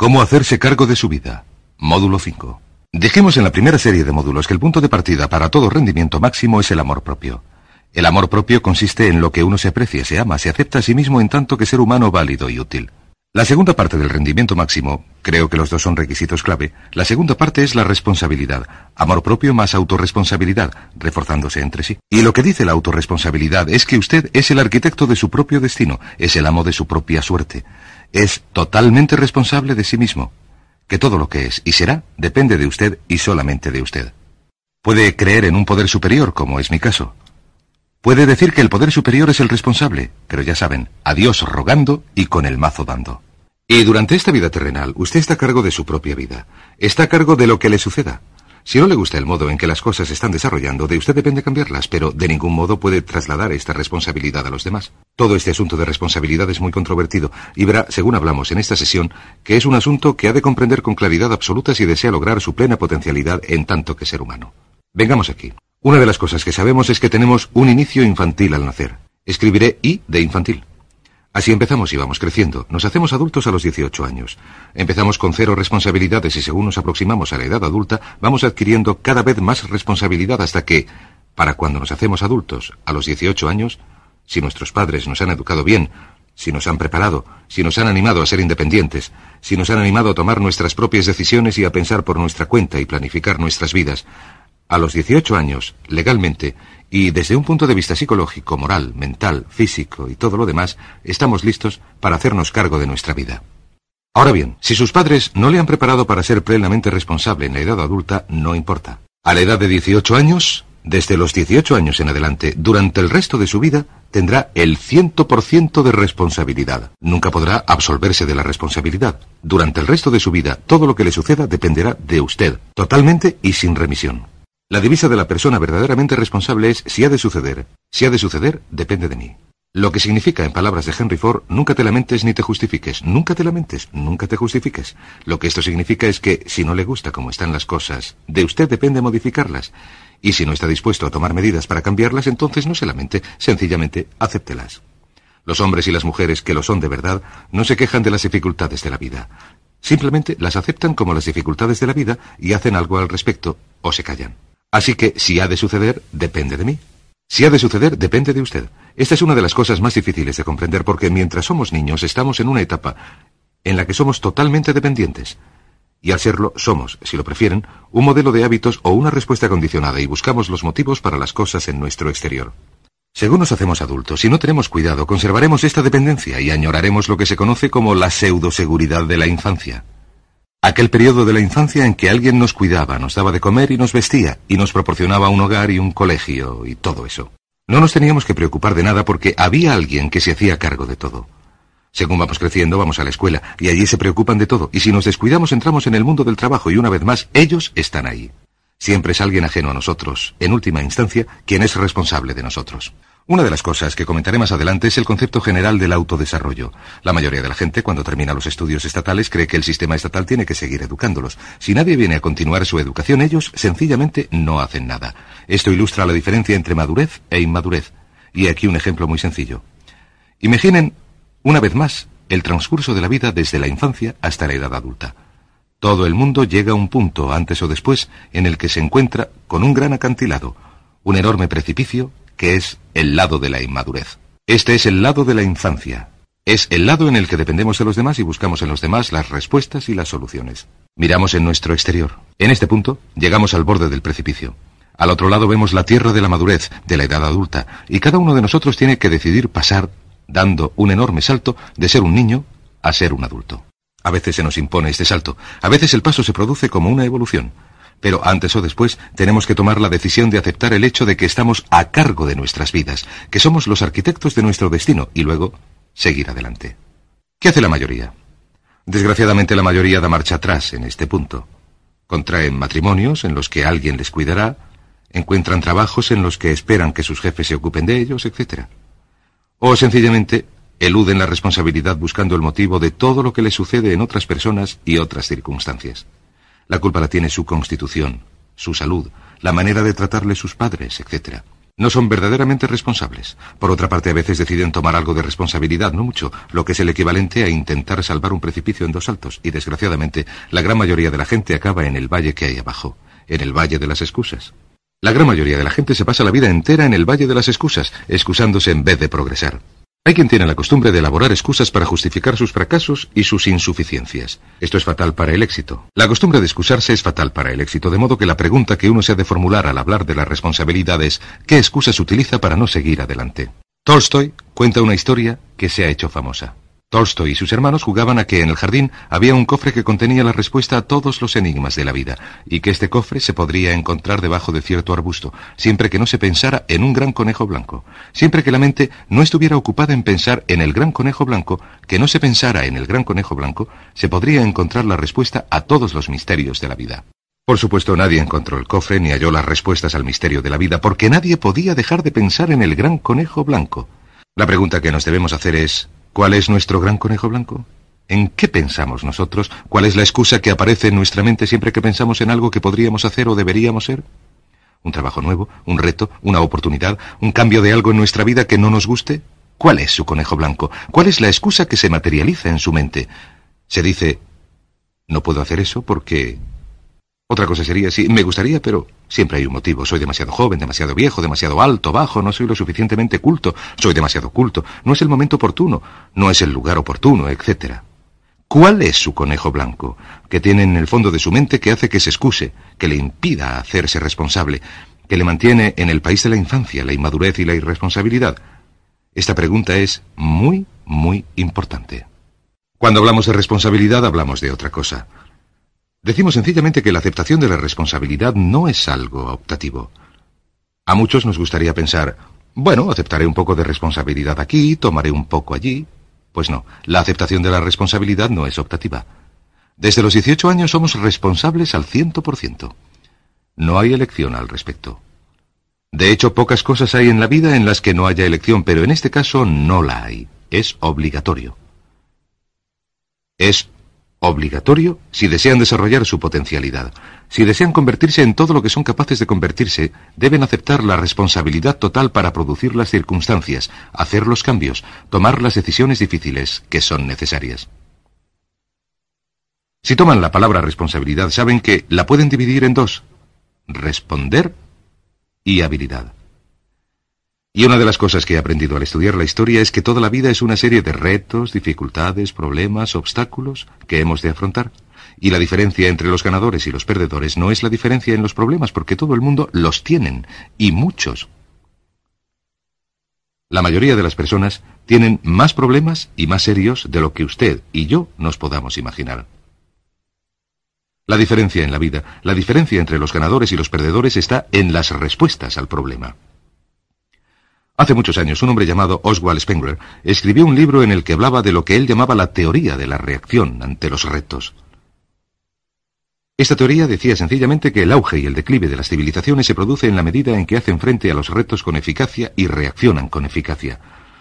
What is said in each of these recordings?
Cómo hacerse cargo de su vida. Módulo 5. Dejemos en la primera serie de módulos que el punto de partida para todo rendimiento máximo es el amor propio. El amor propio consiste en lo que uno se aprecia, se ama, se acepta a sí mismo en tanto que ser humano válido y útil. La segunda parte del rendimiento máximo, creo que los dos son requisitos clave, la segunda parte es la responsabilidad, amor propio más autorresponsabilidad, reforzándose entre sí. Y lo que dice la autorresponsabilidad es que usted es el arquitecto de su propio destino, es el amo de su propia suerte, es totalmente responsable de sí mismo, que todo lo que es y será depende de usted y solamente de usted. Puede creer en un poder superior, como es mi caso, Puede decir que el poder superior es el responsable, pero ya saben, a Dios rogando y con el mazo dando. Y durante esta vida terrenal, usted está a cargo de su propia vida. Está a cargo de lo que le suceda. Si no le gusta el modo en que las cosas se están desarrollando, de usted depende cambiarlas, pero de ningún modo puede trasladar esta responsabilidad a los demás. Todo este asunto de responsabilidad es muy controvertido, y verá, según hablamos en esta sesión, que es un asunto que ha de comprender con claridad absoluta si desea lograr su plena potencialidad en tanto que ser humano. Vengamos aquí. Una de las cosas que sabemos es que tenemos un inicio infantil al nacer. Escribiré I de infantil. Así empezamos y vamos creciendo. Nos hacemos adultos a los 18 años. Empezamos con cero responsabilidades y según nos aproximamos a la edad adulta, vamos adquiriendo cada vez más responsabilidad hasta que, para cuando nos hacemos adultos, a los 18 años, si nuestros padres nos han educado bien, si nos han preparado, si nos han animado a ser independientes, si nos han animado a tomar nuestras propias decisiones y a pensar por nuestra cuenta y planificar nuestras vidas, a los 18 años, legalmente, y desde un punto de vista psicológico, moral, mental, físico y todo lo demás, estamos listos para hacernos cargo de nuestra vida. Ahora bien, si sus padres no le han preparado para ser plenamente responsable en la edad adulta, no importa. A la edad de 18 años, desde los 18 años en adelante, durante el resto de su vida, tendrá el 100% de responsabilidad. Nunca podrá absolverse de la responsabilidad. Durante el resto de su vida, todo lo que le suceda dependerá de usted, totalmente y sin remisión. La divisa de la persona verdaderamente responsable es si ha de suceder. Si ha de suceder, depende de mí. Lo que significa, en palabras de Henry Ford, nunca te lamentes ni te justifiques, nunca te lamentes, nunca te justifiques. Lo que esto significa es que, si no le gusta cómo están las cosas, de usted depende modificarlas. Y si no está dispuesto a tomar medidas para cambiarlas, entonces no se lamente, sencillamente acéptelas. Los hombres y las mujeres que lo son de verdad no se quejan de las dificultades de la vida. Simplemente las aceptan como las dificultades de la vida y hacen algo al respecto, o se callan. Así que si ha de suceder, depende de mí. Si ha de suceder, depende de usted. Esta es una de las cosas más difíciles de comprender porque mientras somos niños estamos en una etapa en la que somos totalmente dependientes. Y al serlo, somos, si lo prefieren, un modelo de hábitos o una respuesta condicionada y buscamos los motivos para las cosas en nuestro exterior. Según nos hacemos adultos, si no tenemos cuidado, conservaremos esta dependencia y añoraremos lo que se conoce como la pseudoseguridad de la infancia. Aquel periodo de la infancia en que alguien nos cuidaba, nos daba de comer y nos vestía, y nos proporcionaba un hogar y un colegio y todo eso. No nos teníamos que preocupar de nada porque había alguien que se hacía cargo de todo. Según vamos creciendo, vamos a la escuela, y allí se preocupan de todo, y si nos descuidamos entramos en el mundo del trabajo, y una vez más, ellos están ahí. Siempre es alguien ajeno a nosotros, en última instancia, quien es responsable de nosotros. Una de las cosas que comentaré más adelante es el concepto general del autodesarrollo. La mayoría de la gente, cuando termina los estudios estatales, cree que el sistema estatal tiene que seguir educándolos. Si nadie viene a continuar su educación, ellos sencillamente no hacen nada. Esto ilustra la diferencia entre madurez e inmadurez. Y aquí un ejemplo muy sencillo. Imaginen, una vez más, el transcurso de la vida desde la infancia hasta la edad adulta. Todo el mundo llega a un punto, antes o después, en el que se encuentra con un gran acantilado, un enorme precipicio que es el lado de la inmadurez. Este es el lado de la infancia. Es el lado en el que dependemos de los demás y buscamos en los demás las respuestas y las soluciones. Miramos en nuestro exterior. En este punto, llegamos al borde del precipicio. Al otro lado vemos la tierra de la madurez, de la edad adulta, y cada uno de nosotros tiene que decidir pasar, dando un enorme salto, de ser un niño a ser un adulto. A veces se nos impone este salto, a veces el paso se produce como una evolución, pero antes o después tenemos que tomar la decisión de aceptar el hecho de que estamos a cargo de nuestras vidas, que somos los arquitectos de nuestro destino y luego seguir adelante. ¿Qué hace la mayoría? Desgraciadamente la mayoría da marcha atrás en este punto. Contraen matrimonios en los que alguien les cuidará, encuentran trabajos en los que esperan que sus jefes se ocupen de ellos, etc. O sencillamente eluden la responsabilidad buscando el motivo de todo lo que les sucede en otras personas y otras circunstancias. La culpa la tiene su constitución, su salud, la manera de tratarle sus padres, etc. No son verdaderamente responsables. Por otra parte, a veces deciden tomar algo de responsabilidad, no mucho, lo que es el equivalente a intentar salvar un precipicio en dos saltos. Y desgraciadamente, la gran mayoría de la gente acaba en el valle que hay abajo, en el valle de las excusas. La gran mayoría de la gente se pasa la vida entera en el valle de las excusas, excusándose en vez de progresar. Hay quien tiene la costumbre de elaborar excusas para justificar sus fracasos y sus insuficiencias. Esto es fatal para el éxito. La costumbre de excusarse es fatal para el éxito, de modo que la pregunta que uno se ha de formular al hablar de las responsabilidades, ¿qué excusas utiliza para no seguir adelante? Tolstoy cuenta una historia que se ha hecho famosa. Tolstoy y sus hermanos jugaban a que en el jardín había un cofre que contenía la respuesta a todos los enigmas de la vida, y que este cofre se podría encontrar debajo de cierto arbusto, siempre que no se pensara en un gran conejo blanco, siempre que la mente no estuviera ocupada en pensar en el gran conejo blanco, que no se pensara en el gran conejo blanco, se podría encontrar la respuesta a todos los misterios de la vida. Por supuesto, nadie encontró el cofre ni halló las respuestas al misterio de la vida, porque nadie podía dejar de pensar en el gran conejo blanco. La pregunta que nos debemos hacer es, ¿Cuál es nuestro gran conejo blanco? ¿En qué pensamos nosotros? ¿Cuál es la excusa que aparece en nuestra mente siempre que pensamos en algo que podríamos hacer o deberíamos ser? ¿Un trabajo nuevo? ¿Un reto? ¿Una oportunidad? ¿Un cambio de algo en nuestra vida que no nos guste? ¿Cuál es su conejo blanco? ¿Cuál es la excusa que se materializa en su mente? Se dice, no puedo hacer eso porque otra cosa sería, sí, me gustaría, pero siempre hay un motivo. Soy demasiado joven, demasiado viejo, demasiado alto, bajo, no soy lo suficientemente culto, soy demasiado culto, no es el momento oportuno, no es el lugar oportuno, etc. ¿Cuál es su conejo blanco que tiene en el fondo de su mente que hace que se excuse, que le impida hacerse responsable, que le mantiene en el país de la infancia, la inmadurez y la irresponsabilidad? Esta pregunta es muy, muy importante. Cuando hablamos de responsabilidad hablamos de otra cosa. Decimos sencillamente que la aceptación de la responsabilidad no es algo optativo. A muchos nos gustaría pensar, bueno, aceptaré un poco de responsabilidad aquí, tomaré un poco allí. Pues no, la aceptación de la responsabilidad no es optativa. Desde los 18 años somos responsables al 100%. No hay elección al respecto. De hecho, pocas cosas hay en la vida en las que no haya elección, pero en este caso no la hay. Es obligatorio. Es Obligatorio si desean desarrollar su potencialidad. Si desean convertirse en todo lo que son capaces de convertirse, deben aceptar la responsabilidad total para producir las circunstancias, hacer los cambios, tomar las decisiones difíciles que son necesarias. Si toman la palabra responsabilidad, saben que la pueden dividir en dos, responder y habilidad. Y una de las cosas que he aprendido al estudiar la historia es que toda la vida es una serie de retos, dificultades, problemas, obstáculos que hemos de afrontar. Y la diferencia entre los ganadores y los perdedores no es la diferencia en los problemas, porque todo el mundo los tienen, y muchos. La mayoría de las personas tienen más problemas y más serios de lo que usted y yo nos podamos imaginar. La diferencia en la vida, la diferencia entre los ganadores y los perdedores está en las respuestas al problema. Hace muchos años, un hombre llamado Oswald Spengler escribió un libro en el que hablaba de lo que él llamaba la teoría de la reacción ante los retos. Esta teoría decía sencillamente que el auge y el declive de las civilizaciones se produce en la medida en que hacen frente a los retos con eficacia y reaccionan con eficacia.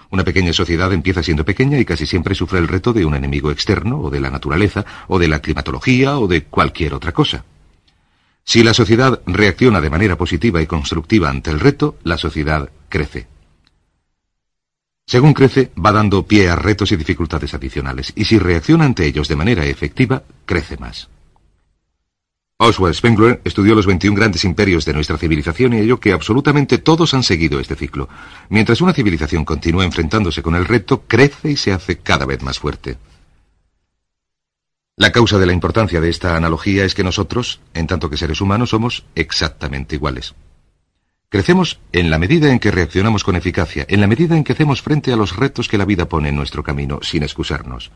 Una pequeña sociedad empieza siendo pequeña y casi siempre sufre el reto de un enemigo externo, o de la naturaleza, o de la climatología, o de cualquier otra cosa. Si la sociedad reacciona de manera positiva y constructiva ante el reto, la sociedad crece. Según crece, va dando pie a retos y dificultades adicionales, y si reacciona ante ellos de manera efectiva, crece más. Oswald Spengler estudió los 21 grandes imperios de nuestra civilización y halló que absolutamente todos han seguido este ciclo. Mientras una civilización continúa enfrentándose con el reto, crece y se hace cada vez más fuerte. La causa de la importancia de esta analogía es que nosotros, en tanto que seres humanos, somos exactamente iguales. Crecemos en la medida en que reaccionamos con eficacia, en la medida en que hacemos frente a los retos que la vida pone en nuestro camino, sin excusarnos.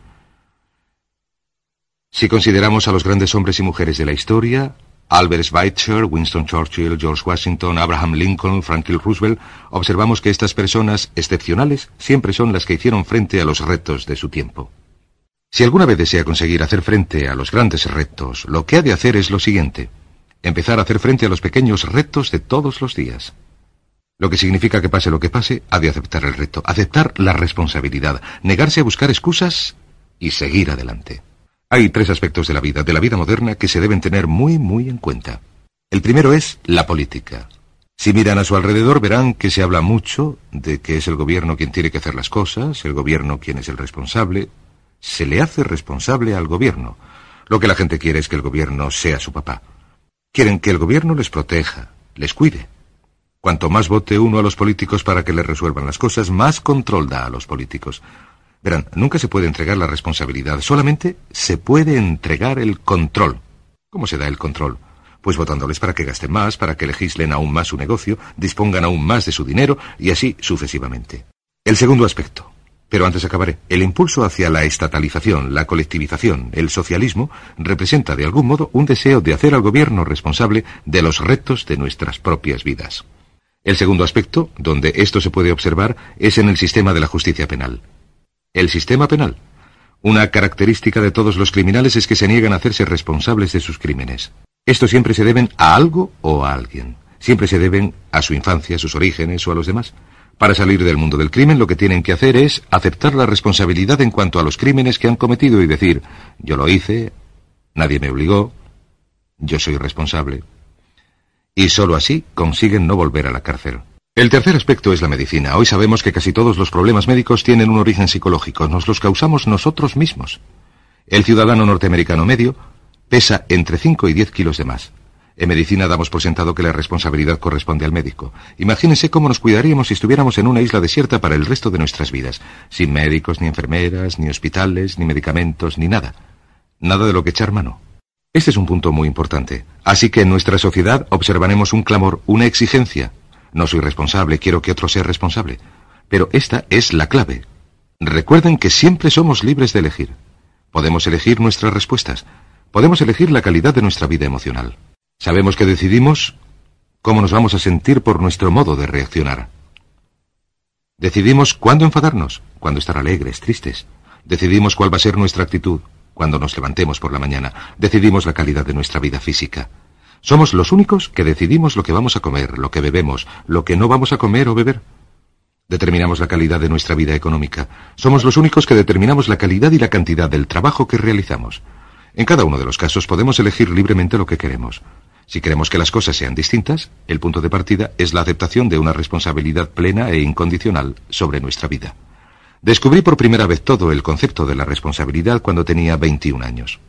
Si consideramos a los grandes hombres y mujeres de la historia, Albert Schweitzer, Winston Churchill, George Washington, Abraham Lincoln, Franklin Roosevelt, observamos que estas personas excepcionales siempre son las que hicieron frente a los retos de su tiempo. Si alguna vez desea conseguir hacer frente a los grandes retos, lo que ha de hacer es lo siguiente empezar a hacer frente a los pequeños retos de todos los días. Lo que significa que pase lo que pase, ha de aceptar el reto, aceptar la responsabilidad, negarse a buscar excusas y seguir adelante. Hay tres aspectos de la vida, de la vida moderna, que se deben tener muy, muy en cuenta. El primero es la política. Si miran a su alrededor verán que se habla mucho de que es el gobierno quien tiene que hacer las cosas, el gobierno quien es el responsable. Se le hace responsable al gobierno. Lo que la gente quiere es que el gobierno sea su papá. Quieren que el gobierno les proteja, les cuide. Cuanto más vote uno a los políticos para que les resuelvan las cosas, más control da a los políticos. Verán, nunca se puede entregar la responsabilidad, solamente se puede entregar el control. ¿Cómo se da el control? Pues votándoles para que gasten más, para que legislen aún más su negocio, dispongan aún más de su dinero y así sucesivamente. El segundo aspecto. Pero antes acabaré. El impulso hacia la estatalización, la colectivización, el socialismo, representa de algún modo un deseo de hacer al gobierno responsable de los retos de nuestras propias vidas. El segundo aspecto, donde esto se puede observar, es en el sistema de la justicia penal. El sistema penal. Una característica de todos los criminales es que se niegan a hacerse responsables de sus crímenes. Esto siempre se deben a algo o a alguien. Siempre se deben a su infancia, sus orígenes o a los demás. Para salir del mundo del crimen lo que tienen que hacer es aceptar la responsabilidad en cuanto a los crímenes que han cometido y decir, yo lo hice, nadie me obligó, yo soy responsable. Y sólo así consiguen no volver a la cárcel. El tercer aspecto es la medicina. Hoy sabemos que casi todos los problemas médicos tienen un origen psicológico, nos los causamos nosotros mismos. El ciudadano norteamericano medio pesa entre 5 y 10 kilos de más. En medicina damos por sentado que la responsabilidad corresponde al médico. Imagínense cómo nos cuidaríamos si estuviéramos en una isla desierta para el resto de nuestras vidas, sin médicos, ni enfermeras, ni hospitales, ni medicamentos, ni nada. Nada de lo que echar mano. Este es un punto muy importante. Así que en nuestra sociedad observaremos un clamor, una exigencia. No soy responsable, quiero que otro sea responsable. Pero esta es la clave. Recuerden que siempre somos libres de elegir. Podemos elegir nuestras respuestas. Podemos elegir la calidad de nuestra vida emocional. Sabemos que decidimos cómo nos vamos a sentir por nuestro modo de reaccionar. Decidimos cuándo enfadarnos, cuándo estar alegres, tristes. Decidimos cuál va a ser nuestra actitud cuando nos levantemos por la mañana. Decidimos la calidad de nuestra vida física. Somos los únicos que decidimos lo que vamos a comer, lo que bebemos, lo que no vamos a comer o beber. Determinamos la calidad de nuestra vida económica. Somos los únicos que determinamos la calidad y la cantidad del trabajo que realizamos. En cada uno de los casos podemos elegir libremente lo que queremos. Si queremos que las cosas sean distintas, el punto de partida es la aceptación de una responsabilidad plena e incondicional sobre nuestra vida. Descubrí por primera vez todo el concepto de la responsabilidad cuando tenía 21 años.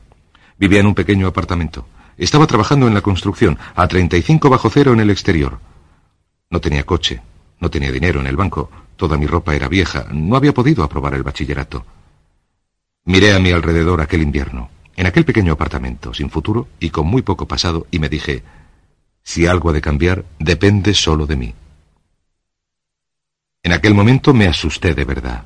Vivía en un pequeño apartamento. Estaba trabajando en la construcción, a 35 bajo cero en el exterior. No tenía coche, no tenía dinero en el banco, toda mi ropa era vieja, no había podido aprobar el bachillerato. Miré a mi alrededor aquel invierno en aquel pequeño apartamento, sin futuro y con muy poco pasado, y me dije, si algo ha de cambiar, depende solo de mí. En aquel momento me asusté de verdad.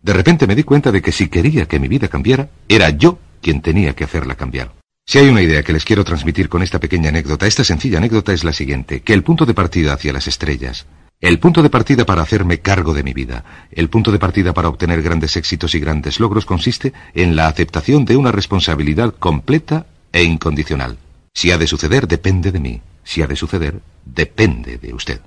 De repente me di cuenta de que si quería que mi vida cambiara, era yo quien tenía que hacerla cambiar. Si hay una idea que les quiero transmitir con esta pequeña anécdota, esta sencilla anécdota es la siguiente, que el punto de partida hacia las estrellas, el punto de partida para hacerme cargo de mi vida, el punto de partida para obtener grandes éxitos y grandes logros consiste en la aceptación de una responsabilidad completa e incondicional. Si ha de suceder, depende de mí. Si ha de suceder, depende de usted.